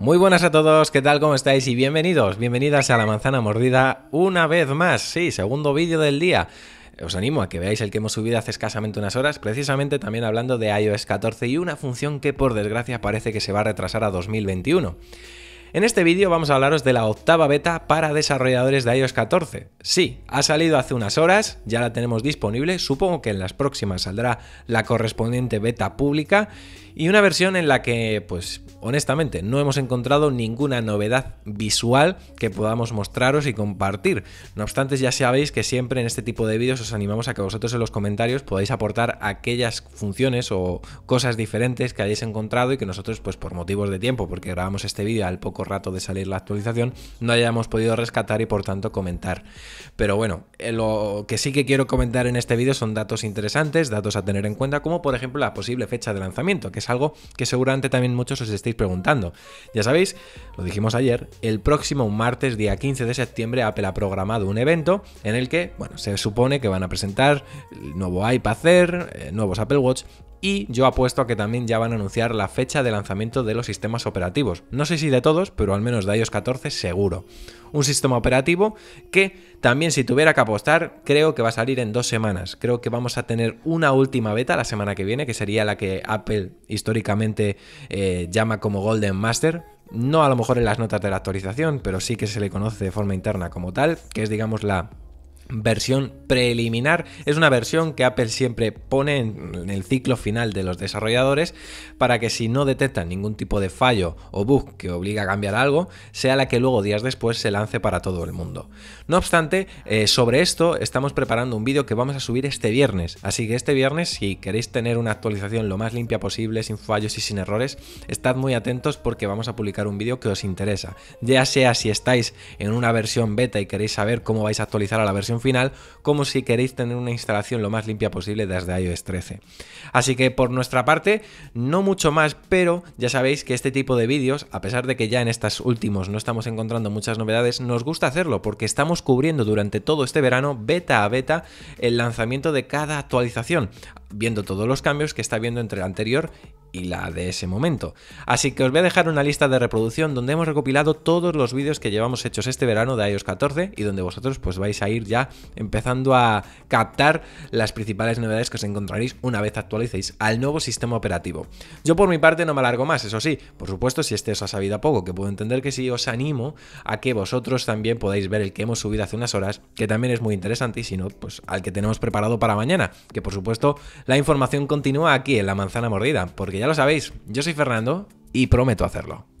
Muy buenas a todos, ¿qué tal? ¿Cómo estáis? Y bienvenidos, bienvenidas a La Manzana Mordida una vez más. Sí, segundo vídeo del día. Os animo a que veáis el que hemos subido hace escasamente unas horas, precisamente también hablando de iOS 14 y una función que por desgracia parece que se va a retrasar a 2021. En este vídeo vamos a hablaros de la octava beta para desarrolladores de iOS 14. Sí, ha salido hace unas horas, ya la tenemos disponible, supongo que en las próximas saldrá la correspondiente beta pública y una versión en la que, pues honestamente, no hemos encontrado ninguna novedad visual que podamos mostraros y compartir. No obstante, ya sabéis que siempre en este tipo de vídeos os animamos a que vosotros en los comentarios podáis aportar aquellas funciones o cosas diferentes que hayáis encontrado y que nosotros, pues por motivos de tiempo, porque grabamos este vídeo al poco rato de salir la actualización, no hayamos podido rescatar y por tanto comentar. Pero bueno, eh, lo que sí que quiero comentar en este vídeo son datos interesantes, datos a tener en cuenta, como por ejemplo la posible fecha de lanzamiento, que es algo que seguramente también muchos os estáis preguntando. Ya sabéis, lo dijimos ayer, el próximo martes, día 15 de septiembre, Apple ha programado un evento en el que, bueno, se supone que van a presentar el nuevo iPad Air, eh, nuevos Apple Watch y yo apuesto a que también ya van a anunciar la fecha de lanzamiento de los sistemas operativos. No sé si de todos, pero al menos de iOS 14 seguro. Un sistema operativo que también si tuviera que apostar, creo que va a salir en dos semanas. Creo que vamos a tener una última beta la semana que viene, que sería la que Apple históricamente eh, llama como Golden Master, no a lo mejor en las notas de la actualización, pero sí que se le conoce de forma interna como tal, que es digamos la versión preliminar. Es una versión que Apple siempre pone en, el ciclo final de los desarrolladores para que si no detectan ningún tipo de fallo o bug que obliga a cambiar algo, sea la que luego días después se lance para todo el mundo. No obstante, eh, sobre esto estamos preparando un vídeo que vamos a subir este viernes, así que este viernes si queréis tener una actualización lo más limpia posible, sin fallos y sin errores, estad muy atentos porque vamos a publicar un vídeo que os interesa, ya sea si estáis en una versión beta y queréis saber cómo vais a actualizar a la versión final, como si queréis tener una instalación lo más limpia posible desde iOS 13. Así que por nuestra parte, no mucho más, pero ya sabéis que este tipo de vídeos, a pesar de que ya en estas últimos no estamos encontrando muchas novedades, nos gusta hacerlo porque estamos cubriendo durante todo este verano, beta a beta, el lanzamiento de cada actualización, viendo todos los cambios que está viendo entre el anterior y la de ese momento. Así que os voy a dejar una lista de reproducción donde hemos recopilado todos los vídeos que llevamos hechos este verano de iOS 14 y donde vosotros pues vais a ir ya empezando a captar las principales novedades que os encontraréis una vez actualicéis al nuevo sistema operativo. Yo por mi parte no me alargo más, eso sí, por supuesto si este os ha sabido a poco, que puedo entender que sí, os animo a que vosotros también podáis ver el que hemos subido hace unas horas, que también es muy interesante y si no, pues al que tenemos preparado para mañana, que por supuesto la información continúa aquí en la manzana mordida, porque ya lo sabéis, yo soy Fernando y prometo hacerlo.